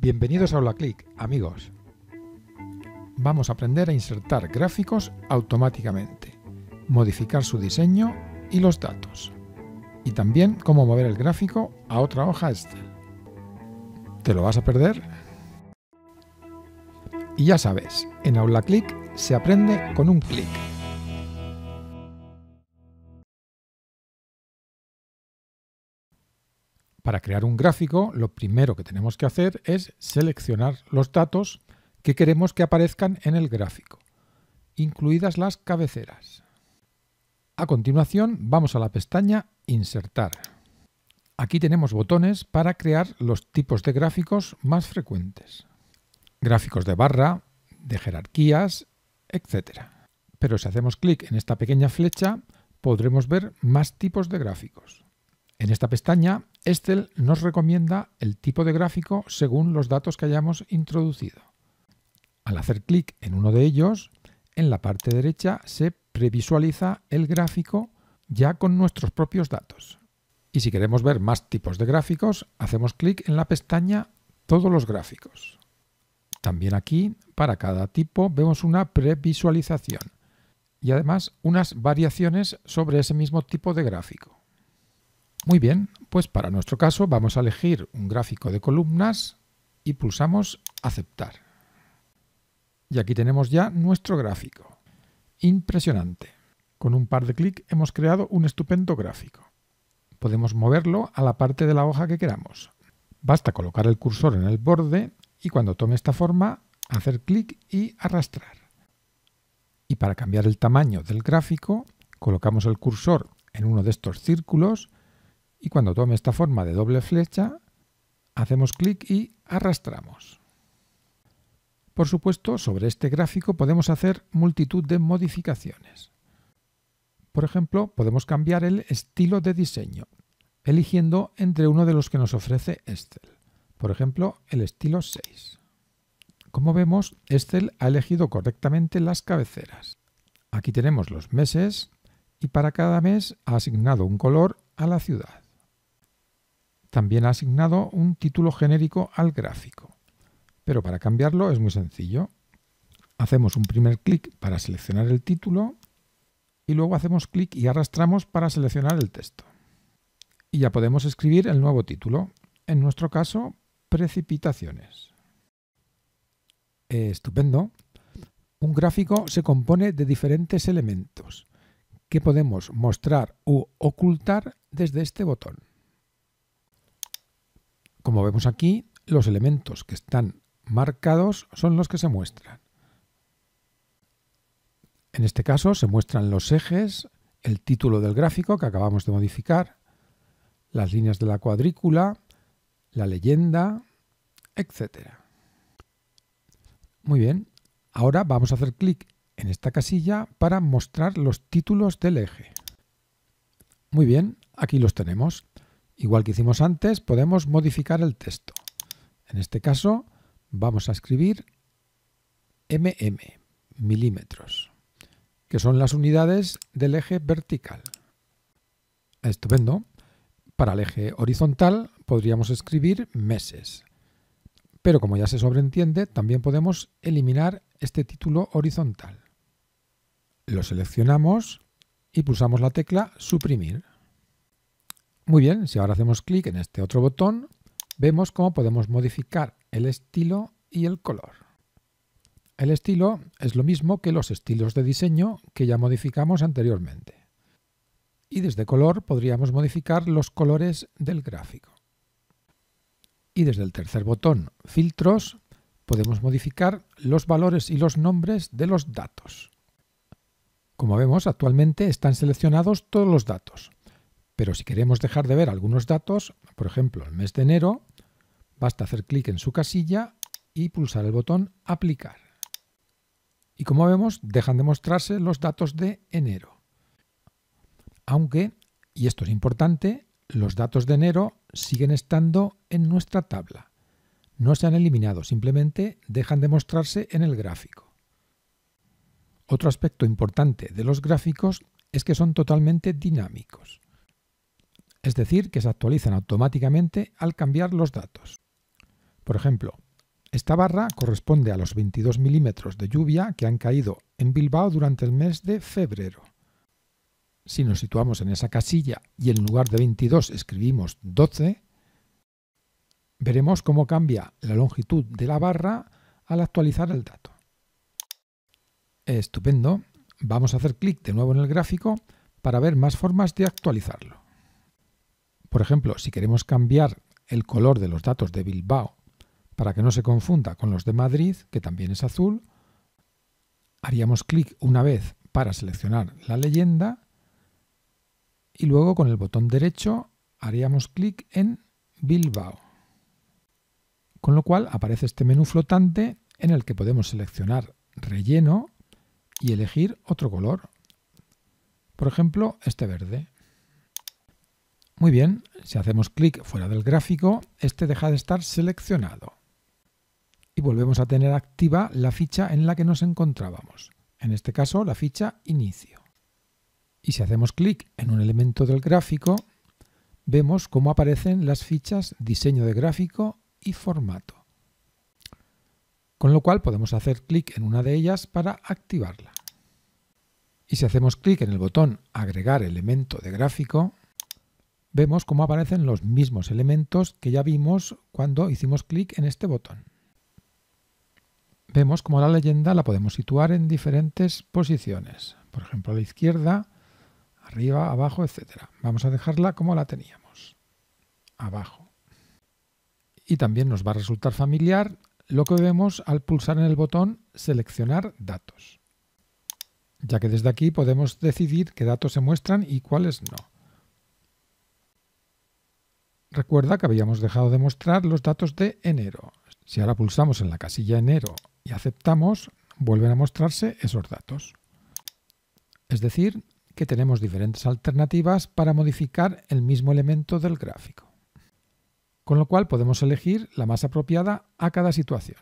Bienvenidos a HolaClick, amigos. Vamos a aprender a insertar gráficos automáticamente, modificar su diseño y los datos, y también cómo mover el gráfico a otra hoja extra, ¿Te lo vas a perder? Y ya sabes, en HolaClick se aprende con un clic. Para crear un gráfico, lo primero que tenemos que hacer es seleccionar los datos que queremos que aparezcan en el gráfico, incluidas las cabeceras. A continuación, vamos a la pestaña Insertar. Aquí tenemos botones para crear los tipos de gráficos más frecuentes. Gráficos de barra, de jerarquías, etc. Pero si hacemos clic en esta pequeña flecha, podremos ver más tipos de gráficos. En esta pestaña, Estel nos recomienda el tipo de gráfico según los datos que hayamos introducido. Al hacer clic en uno de ellos, en la parte derecha se previsualiza el gráfico ya con nuestros propios datos. Y si queremos ver más tipos de gráficos, hacemos clic en la pestaña Todos los gráficos. También aquí, para cada tipo, vemos una previsualización y además unas variaciones sobre ese mismo tipo de gráfico. Muy bien, pues para nuestro caso vamos a elegir un gráfico de columnas y pulsamos aceptar. Y aquí tenemos ya nuestro gráfico. Impresionante. Con un par de clics hemos creado un estupendo gráfico. Podemos moverlo a la parte de la hoja que queramos. Basta colocar el cursor en el borde y cuando tome esta forma, hacer clic y arrastrar. Y para cambiar el tamaño del gráfico, colocamos el cursor en uno de estos círculos y cuando tome esta forma de doble flecha, hacemos clic y arrastramos. Por supuesto, sobre este gráfico podemos hacer multitud de modificaciones. Por ejemplo, podemos cambiar el estilo de diseño, eligiendo entre uno de los que nos ofrece Excel. Por ejemplo, el estilo 6. Como vemos, Excel ha elegido correctamente las cabeceras. Aquí tenemos los meses y para cada mes ha asignado un color a la ciudad. También ha asignado un título genérico al gráfico. Pero para cambiarlo es muy sencillo. Hacemos un primer clic para seleccionar el título y luego hacemos clic y arrastramos para seleccionar el texto. Y ya podemos escribir el nuevo título. En nuestro caso, precipitaciones. Eh, estupendo. Un gráfico se compone de diferentes elementos que podemos mostrar u ocultar desde este botón. Como vemos aquí, los elementos que están marcados son los que se muestran. En este caso se muestran los ejes, el título del gráfico que acabamos de modificar, las líneas de la cuadrícula, la leyenda, etc. Muy bien, ahora vamos a hacer clic en esta casilla para mostrar los títulos del eje. Muy bien, aquí los tenemos. Igual que hicimos antes, podemos modificar el texto. En este caso, vamos a escribir mm, milímetros, que son las unidades del eje vertical. Estupendo. Para el eje horizontal podríamos escribir meses. Pero como ya se sobreentiende, también podemos eliminar este título horizontal. Lo seleccionamos y pulsamos la tecla Suprimir. Muy bien, si ahora hacemos clic en este otro botón, vemos cómo podemos modificar el estilo y el color. El estilo es lo mismo que los estilos de diseño que ya modificamos anteriormente. Y desde color podríamos modificar los colores del gráfico. Y desde el tercer botón, filtros, podemos modificar los valores y los nombres de los datos. Como vemos, actualmente están seleccionados todos los datos, pero si queremos dejar de ver algunos datos, por ejemplo, el mes de enero, basta hacer clic en su casilla y pulsar el botón Aplicar. Y como vemos, dejan de mostrarse los datos de enero. Aunque, y esto es importante, los datos de enero siguen estando en nuestra tabla. No se han eliminado, simplemente dejan de mostrarse en el gráfico. Otro aspecto importante de los gráficos es que son totalmente dinámicos es decir, que se actualizan automáticamente al cambiar los datos. Por ejemplo, esta barra corresponde a los 22 milímetros de lluvia que han caído en Bilbao durante el mes de febrero. Si nos situamos en esa casilla y en lugar de 22 escribimos 12, veremos cómo cambia la longitud de la barra al actualizar el dato. Estupendo. Vamos a hacer clic de nuevo en el gráfico para ver más formas de actualizarlo. Por ejemplo, si queremos cambiar el color de los datos de Bilbao para que no se confunda con los de Madrid, que también es azul, haríamos clic una vez para seleccionar la leyenda y luego con el botón derecho haríamos clic en Bilbao. Con lo cual aparece este menú flotante en el que podemos seleccionar relleno y elegir otro color. Por ejemplo, este verde. Muy bien, si hacemos clic fuera del gráfico, este deja de estar seleccionado. Y volvemos a tener activa la ficha en la que nos encontrábamos, en este caso la ficha inicio. Y si hacemos clic en un elemento del gráfico, vemos cómo aparecen las fichas diseño de gráfico y formato. Con lo cual podemos hacer clic en una de ellas para activarla. Y si hacemos clic en el botón agregar elemento de gráfico, vemos cómo aparecen los mismos elementos que ya vimos cuando hicimos clic en este botón. Vemos cómo la leyenda la podemos situar en diferentes posiciones, por ejemplo a la izquierda, arriba, abajo, etc. Vamos a dejarla como la teníamos, abajo. Y también nos va a resultar familiar lo que vemos al pulsar en el botón Seleccionar datos, ya que desde aquí podemos decidir qué datos se muestran y cuáles no. Recuerda que habíamos dejado de mostrar los datos de enero. Si ahora pulsamos en la casilla enero y aceptamos, vuelven a mostrarse esos datos. Es decir, que tenemos diferentes alternativas para modificar el mismo elemento del gráfico. Con lo cual podemos elegir la más apropiada a cada situación.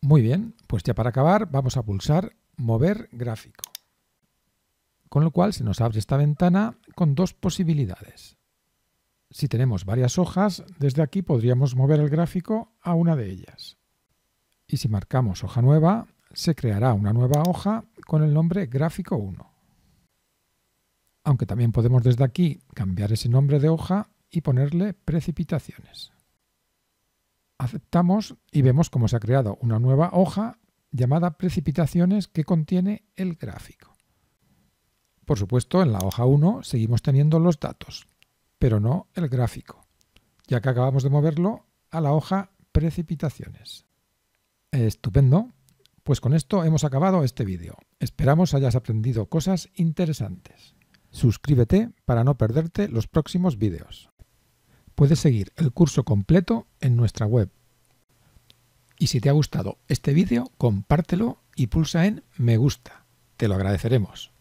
Muy bien, pues ya para acabar vamos a pulsar Mover gráfico. Con lo cual se nos abre esta ventana con dos posibilidades. Si tenemos varias hojas, desde aquí podríamos mover el gráfico a una de ellas. Y si marcamos hoja nueva, se creará una nueva hoja con el nombre gráfico 1. Aunque también podemos desde aquí cambiar ese nombre de hoja y ponerle precipitaciones. Aceptamos y vemos cómo se ha creado una nueva hoja llamada precipitaciones que contiene el gráfico. Por supuesto, en la hoja 1 seguimos teniendo los datos, pero no el gráfico, ya que acabamos de moverlo a la hoja precipitaciones. Estupendo. Pues con esto hemos acabado este vídeo. Esperamos hayas aprendido cosas interesantes. Suscríbete para no perderte los próximos vídeos. Puedes seguir el curso completo en nuestra web. Y si te ha gustado este vídeo, compártelo y pulsa en me gusta. Te lo agradeceremos.